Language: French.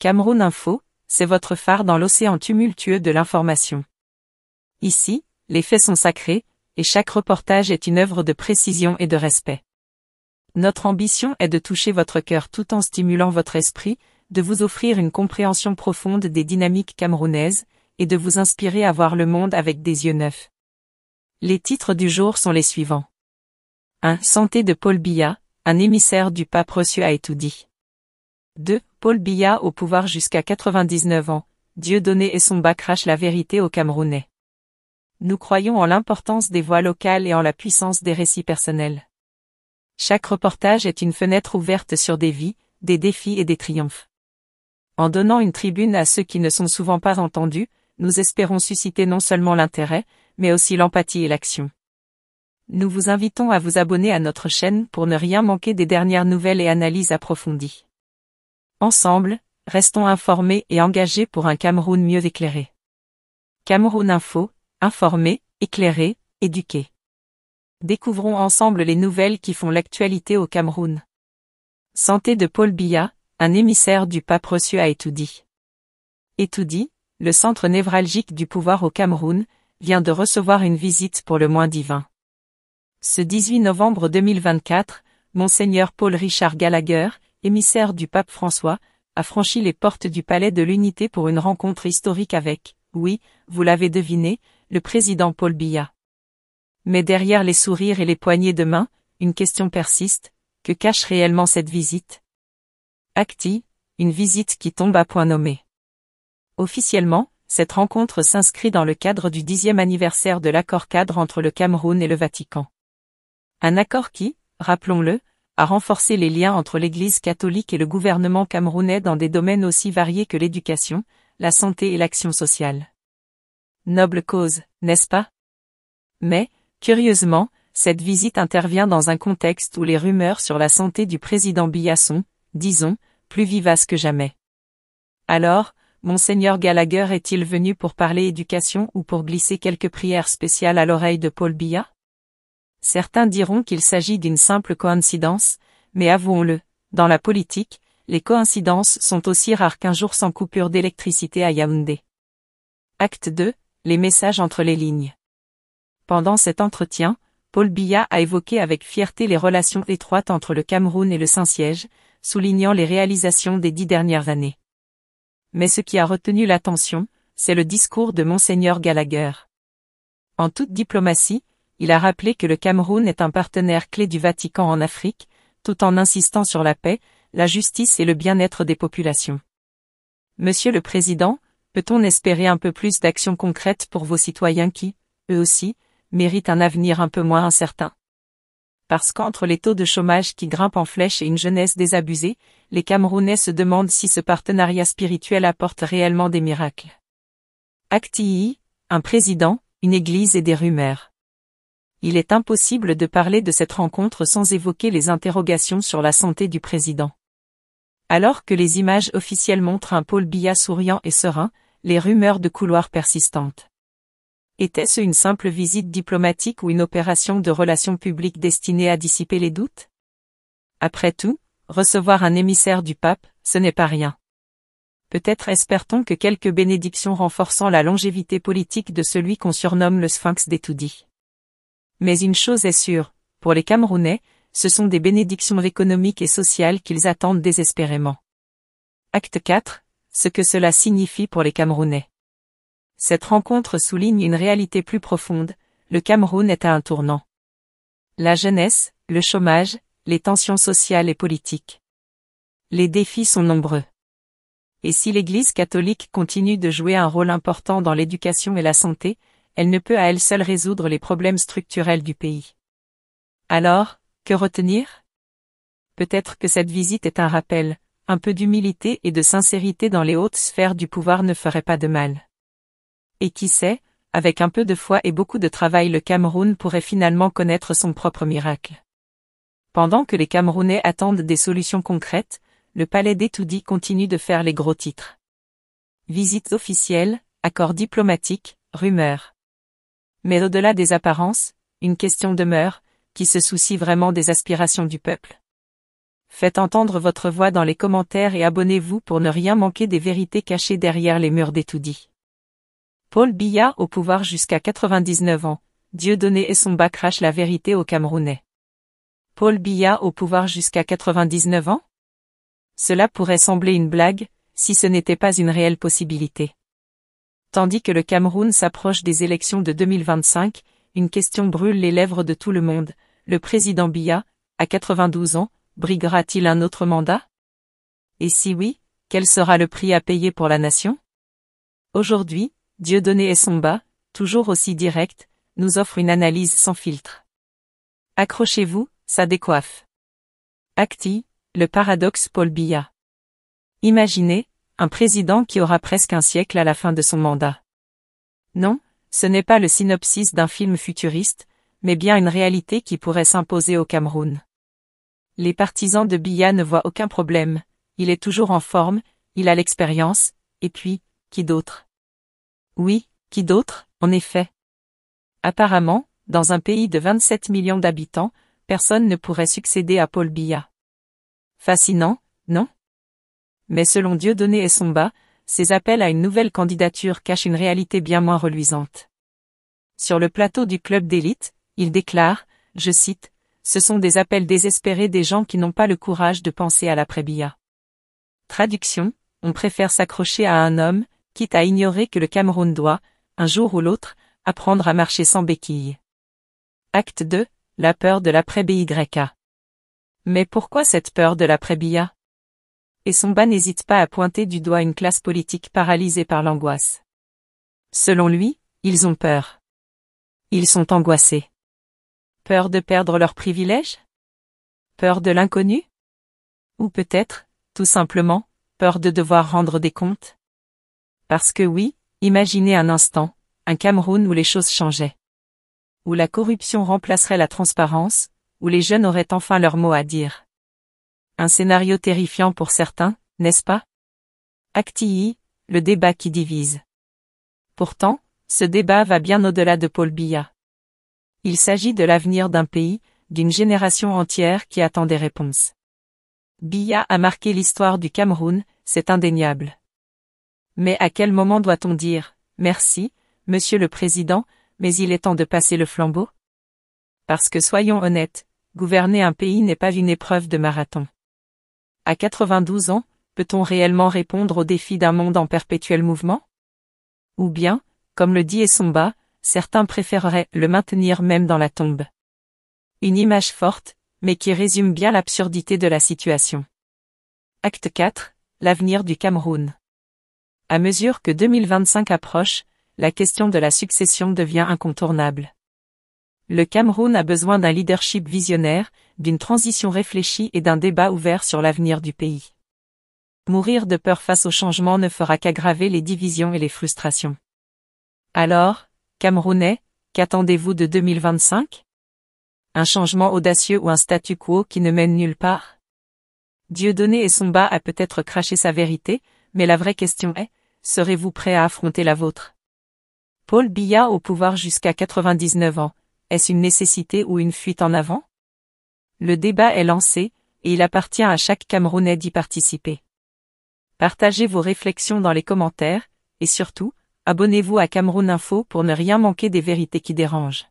Cameroun Info, c'est votre phare dans l'océan tumultueux de l'information. Ici, les faits sont sacrés, et chaque reportage est une œuvre de précision et de respect. Notre ambition est de toucher votre cœur tout en stimulant votre esprit, de vous offrir une compréhension profonde des dynamiques camerounaises, et de vous inspirer à voir le monde avec des yeux neufs. Les titres du jour sont les suivants. 1. Santé de Paul Biya, un émissaire du pape reçu à tout 2. Paul Biya au pouvoir jusqu'à 99 ans. Dieu donné et son crache la vérité aux Camerounais. Nous croyons en l'importance des voix locales et en la puissance des récits personnels. Chaque reportage est une fenêtre ouverte sur des vies, des défis et des triomphes. En donnant une tribune à ceux qui ne sont souvent pas entendus, nous espérons susciter non seulement l'intérêt, mais aussi l'empathie et l'action. Nous vous invitons à vous abonner à notre chaîne pour ne rien manquer des dernières nouvelles et analyses approfondies. Ensemble, restons informés et engagés pour un Cameroun mieux éclairé. Cameroun Info, informé, éclairé, éduqué. Découvrons ensemble les nouvelles qui font l'actualité au Cameroun. Santé de Paul Biya, un émissaire du pape reçu à Etoudi. Etoudi, le centre névralgique du pouvoir au Cameroun, vient de recevoir une visite pour le moins divin. Ce 18 novembre 2024, Monseigneur Paul Richard Gallagher, émissaire du pape François, a franchi les portes du Palais de l'Unité pour une rencontre historique avec, oui, vous l'avez deviné, le président Paul Biya. Mais derrière les sourires et les poignées de main, une question persiste, que cache réellement cette visite Acti, une visite qui tombe à point nommé. Officiellement, cette rencontre s'inscrit dans le cadre du dixième anniversaire de l'accord cadre entre le Cameroun et le Vatican. Un accord qui, rappelons-le, à renforcer les liens entre l'Église catholique et le gouvernement camerounais dans des domaines aussi variés que l'éducation, la santé et l'action sociale. Noble cause, n'est-ce pas Mais, curieusement, cette visite intervient dans un contexte où les rumeurs sur la santé du président Biya sont, disons, plus vivaces que jamais. Alors, Monseigneur Gallagher est-il venu pour parler éducation ou pour glisser quelques prières spéciales à l'oreille de Paul Biya Certains diront qu'il s'agit d'une simple coïncidence, mais avouons-le, dans la politique, les coïncidences sont aussi rares qu'un jour sans coupure d'électricité à Yaoundé. Acte 2, les messages entre les lignes. Pendant cet entretien, Paul Biya a évoqué avec fierté les relations étroites entre le Cameroun et le Saint-Siège, soulignant les réalisations des dix dernières années. Mais ce qui a retenu l'attention, c'est le discours de Monseigneur Gallagher. En toute diplomatie, il a rappelé que le Cameroun est un partenaire clé du Vatican en Afrique, tout en insistant sur la paix, la justice et le bien-être des populations. Monsieur le Président, peut-on espérer un peu plus d'actions concrètes pour vos citoyens qui, eux aussi, méritent un avenir un peu moins incertain Parce qu'entre les taux de chômage qui grimpent en flèche et une jeunesse désabusée, les Camerounais se demandent si ce partenariat spirituel apporte réellement des miracles. Acti, un président, une église et des rumeurs il est impossible de parler de cette rencontre sans évoquer les interrogations sur la santé du président. Alors que les images officielles montrent un Paul Biya souriant et serein, les rumeurs de couloirs persistantes. Était-ce une simple visite diplomatique ou une opération de relations publiques destinée à dissiper les doutes Après tout, recevoir un émissaire du pape, ce n'est pas rien. Peut-être espère-t-on que quelques bénédictions renforçant la longévité politique de celui qu'on surnomme le sphinx d'étoudi. Mais une chose est sûre, pour les Camerounais, ce sont des bénédictions économiques et sociales qu'ils attendent désespérément. Acte 4, ce que cela signifie pour les Camerounais. Cette rencontre souligne une réalité plus profonde, le Cameroun est à un tournant. La jeunesse, le chômage, les tensions sociales et politiques. Les défis sont nombreux. Et si l'Église catholique continue de jouer un rôle important dans l'éducation et la santé, elle ne peut à elle seule résoudre les problèmes structurels du pays. Alors, que retenir Peut-être que cette visite est un rappel, un peu d'humilité et de sincérité dans les hautes sphères du pouvoir ne ferait pas de mal. Et qui sait, avec un peu de foi et beaucoup de travail le Cameroun pourrait finalement connaître son propre miracle. Pendant que les Camerounais attendent des solutions concrètes, le palais d'Etoudi continue de faire les gros titres. Visite officielle, accords diplomatiques, rumeurs. Mais au-delà des apparences, une question demeure, qui se soucie vraiment des aspirations du peuple. Faites entendre votre voix dans les commentaires et abonnez-vous pour ne rien manquer des vérités cachées derrière les murs d'étoudis. Paul Biya au pouvoir jusqu'à 99 ans, Dieu donné et son bac crache la vérité aux Camerounais. Paul Biya au pouvoir jusqu'à 99 ans Cela pourrait sembler une blague, si ce n'était pas une réelle possibilité. Tandis que le Cameroun s'approche des élections de 2025, une question brûle les lèvres de tout le monde. Le président Biya, à 92 ans, briguera-t-il un autre mandat Et si oui, quel sera le prix à payer pour la nation Aujourd'hui, Dieudonné Somba, toujours aussi direct, nous offre une analyse sans filtre. Accrochez-vous, ça décoiffe. Acti, le paradoxe Paul Biya. Imaginez, un président qui aura presque un siècle à la fin de son mandat. Non, ce n'est pas le synopsis d'un film futuriste, mais bien une réalité qui pourrait s'imposer au Cameroun. Les partisans de Biya ne voient aucun problème, il est toujours en forme, il a l'expérience, et puis, qui d'autre Oui, qui d'autre, en effet. Apparemment, dans un pays de 27 millions d'habitants, personne ne pourrait succéder à Paul Biya. Fascinant, non mais selon Dieudonné Essomba, ces appels à une nouvelle candidature cachent une réalité bien moins reluisante. Sur le plateau du club d'élite, il déclare, je cite, ce sont des appels désespérés des gens qui n'ont pas le courage de penser à la prébia. » Traduction, on préfère s'accrocher à un homme, quitte à ignorer que le Cameroun doit, un jour ou l'autre, apprendre à marcher sans béquille. Acte 2, la peur de la bya Mais pourquoi cette peur de la bia et son bas n'hésite pas à pointer du doigt une classe politique paralysée par l'angoisse. Selon lui, ils ont peur. Ils sont angoissés. Peur de perdre leurs privilèges Peur de l'inconnu Ou peut-être, tout simplement, peur de devoir rendre des comptes Parce que oui, imaginez un instant, un Cameroun où les choses changeaient. Où la corruption remplacerait la transparence, où les jeunes auraient enfin leur mot à dire. Un scénario terrifiant pour certains, n'est-ce pas Acti, le débat qui divise. Pourtant, ce débat va bien au-delà de Paul Biya. Il s'agit de l'avenir d'un pays, d'une génération entière qui attend des réponses. Biya a marqué l'histoire du Cameroun, c'est indéniable. Mais à quel moment doit-on dire Merci, Monsieur le Président, mais il est temps de passer le flambeau Parce que soyons honnêtes, gouverner un pays n'est pas une épreuve de marathon à 92 ans, peut-on réellement répondre aux défis d'un monde en perpétuel mouvement Ou bien, comme le dit Essomba, certains préféreraient le maintenir même dans la tombe. Une image forte, mais qui résume bien l'absurdité de la situation. Acte 4, l'avenir du Cameroun. À mesure que 2025 approche, la question de la succession devient incontournable. Le Cameroun a besoin d'un leadership visionnaire, d'une transition réfléchie et d'un débat ouvert sur l'avenir du pays. Mourir de peur face au changement ne fera qu'aggraver les divisions et les frustrations. Alors, Camerounais, qu'attendez-vous de 2025 Un changement audacieux ou un statu quo qui ne mène nulle part Dieudonné et Somba a peut-être craché sa vérité, mais la vraie question est, serez-vous prêt à affronter la vôtre Paul Biya au pouvoir jusqu'à 99 ans, est-ce une nécessité ou une fuite en avant Le débat est lancé, et il appartient à chaque Camerounais d'y participer. Partagez vos réflexions dans les commentaires, et surtout, abonnez-vous à Cameroun Info pour ne rien manquer des vérités qui dérangent.